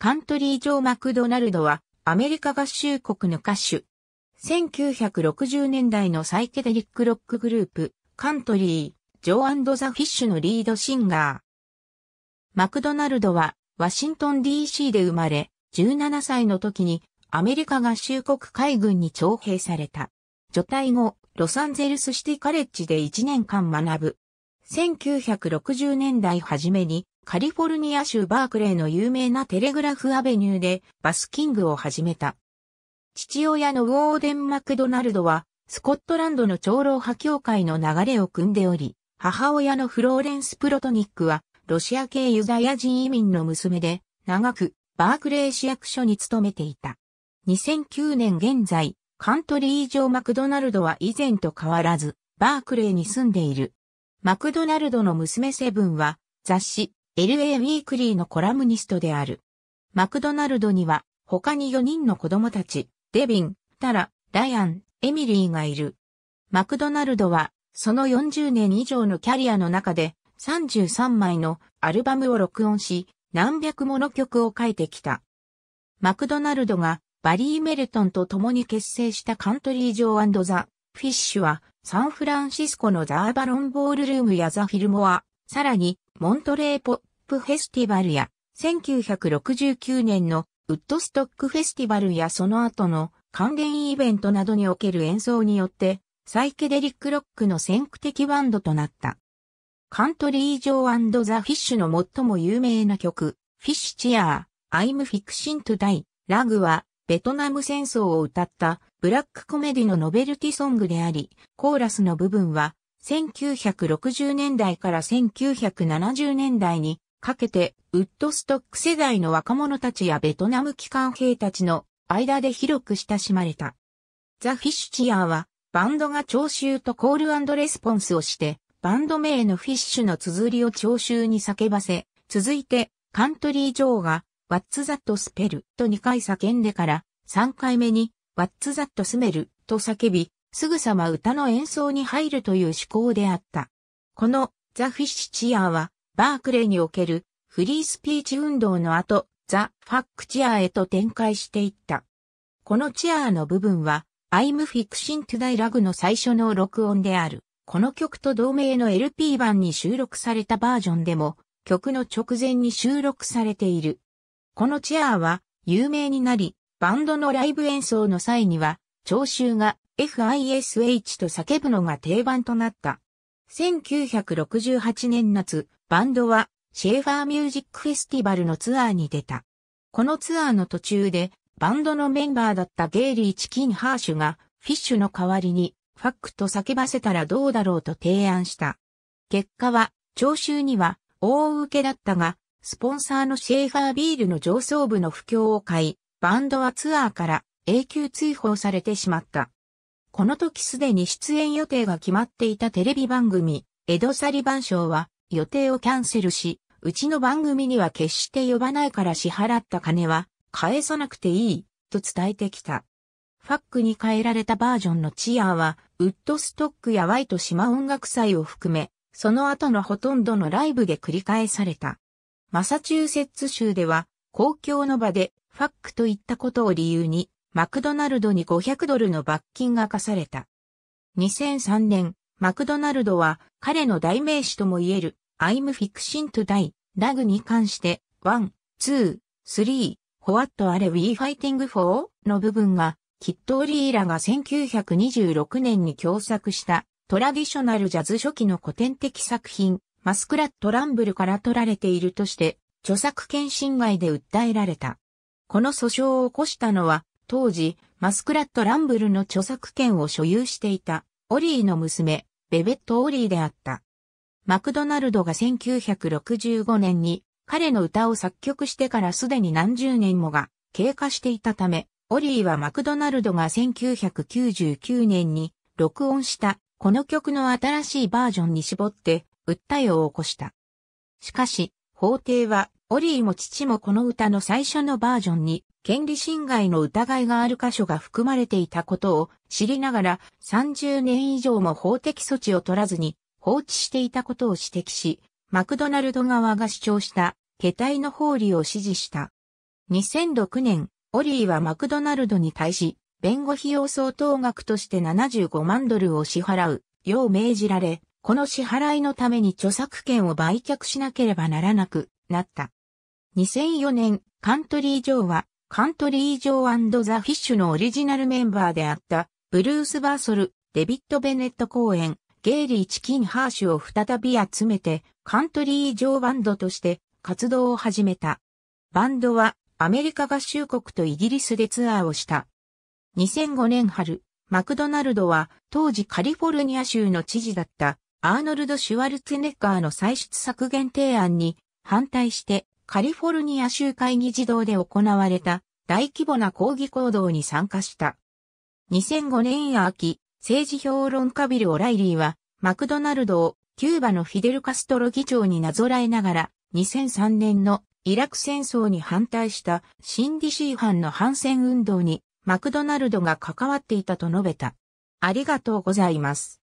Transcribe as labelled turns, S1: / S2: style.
S1: カントリー・ジョー・マクドナルドはアメリカ合衆国の歌手。1960年代のサイケデリックロックグループ、カントリー、ジョーザ・フィッシュのリードシンガー。マクドナルドはワシントン DC で生まれ、17歳の時にアメリカ合衆国海軍に徴兵された。除隊後、ロサンゼルスシティカレッジで1年間学ぶ。1960年代初めにカリフォルニア州バークレーの有名なテレグラフアベニューでバスキングを始めた。父親のウォーデン・マクドナルドは、スコットランドの長老派協会の流れを組んでおり、母親のフローレンス・プロトニックは、ロシア系ユダヤ人移民の娘で、長く、バークレー市役所に勤めていた。2009年現在、カントリー上マクドナルドは以前と変わらず、バークレーに住んでいる。マクドナルドの娘セブンは、雑誌、LA ウィークリーのコラムニストである。マクドナルドには他に4人の子供たち、デビン、タラ、ライアン、エミリーがいる。マクドナルドはその40年以上のキャリアの中で33枚のアルバムを録音し、何百もの曲を書いてきた。マクドナルドがバリー・メルトンと共に結成したカントリー・ジョーザ・フィッシュはサンフランシスコのザーバロンボールルームやザ・フィルモア、さらにモントレー・ポップフェスティバルや、1969年のウッドストックフェスティバルやその後の関連イベントなどにおける演奏によって、サイケデリックロックの先駆的バンドとなった。カントリー・ジョーザ・フィッシュの最も有名な曲、フィッシュ・チアー、アイム・フィクシン・ト Die、ラグは、ベトナム戦争を歌ったブラックコメディのノベルティソングであり、コーラスの部分は1960年代から1970年代にかけて、ウッドストック世代の若者たちやベトナム機関兵たちの間で広く親しまれた。ザ・フィッシュチアーは、バンドが聴衆とコールレスポンスをして、バンド名のフィッシュの綴りを聴衆に叫ばせ、続いて、カントリー・ジョーが、ワッツ・ザ・ット・スペルと2回叫んでから、3回目に、ワッツ・ザ・ット・スメルと叫び、すぐさま歌の演奏に入るという思考であった。この、ザ・フィッシュチアーは、バークレーにおけるフリースピーチ運動の後、ザ・ファックチアーへと展開していった。このチアーの部分は、I'm Fixing to Die Lag の最初の録音である。この曲と同名の LP 版に収録されたバージョンでも、曲の直前に収録されている。このチアーは有名になり、バンドのライブ演奏の際には、聴衆が FISH と叫ぶのが定番となった。1968年夏、バンドはシェーファーミュージックフェスティバルのツアーに出た。このツアーの途中で、バンドのメンバーだったゲイリー・チキン・ハーシュが、フィッシュの代わりに、ファックと叫ばせたらどうだろうと提案した。結果は、聴衆には、大受けだったが、スポンサーのシェーファービールの上層部の不況を買い、バンドはツアーから永久追放されてしまった。この時すでに出演予定が決まっていたテレビ番組、エド・サリバン賞は予定をキャンセルし、うちの番組には決して呼ばないから支払った金は返さなくていい、と伝えてきた。ファックに変えられたバージョンのチアーは、ウッドストックやワイト島音楽祭を含め、その後のほとんどのライブで繰り返された。マサチューセッツ州では、公共の場でファックといったことを理由に、マクドナルドに500ドルの罰金が課された。2003年、マクドナルドは彼の代名詞とも言える I'm fixing to die ラグに関して 1, 2, 3, what are we fighting for? の部分がキットオリーラが1926年に共作したトラディショナルジャズ初期の古典的作品マスクラットランブルから取られているとして著作権侵害で訴えられた。この訴訟を起こしたのは当時、マスクラット・ランブルの著作権を所有していた、オリーの娘、ベベット・オリーであった。マクドナルドが1965年に彼の歌を作曲してからすでに何十年もが経過していたため、オリーはマクドナルドが1999年に録音したこの曲の新しいバージョンに絞って訴えを起こした。しかし、法廷はオリーも父もこの歌の最初のバージョンに権利侵害の疑いがある箇所が含まれていたことを知りながら30年以上も法的措置を取らずに放置していたことを指摘し、マクドナルド側が主張した下体の法理を支持した。2006年、オリーはマクドナルドに対し、弁護費用相当額として75万ドルを支払う、よう命じられ、この支払いのために著作権を売却しなければならなくなった。2004年、カントリー・ジョーはカントリー・ジョーザ・フィッシュのオリジナルメンバーであった、ブルース・バーソル、デビッド・ベネット公演、ゲイリー・チキン・ハーシュを再び集めて、カントリー・ジョーバンドとして活動を始めた。バンドは、アメリカ合衆国とイギリスでツアーをした。2005年春、マクドナルドは、当時カリフォルニア州の知事だった、アーノルド・シュワルツェネッガーの歳出削減提案に、反対して、カリフォルニア州会議事堂で行われた大規模な抗議行動に参加した。2005年秋、政治評論家ビル・オライリーは、マクドナルドをキューバのフィデル・カストロ議長になぞらえながら、2003年のイラク戦争に反対したシンディシー班の反戦運動にマクドナルドが関わっていたと述べた。ありがとうございます。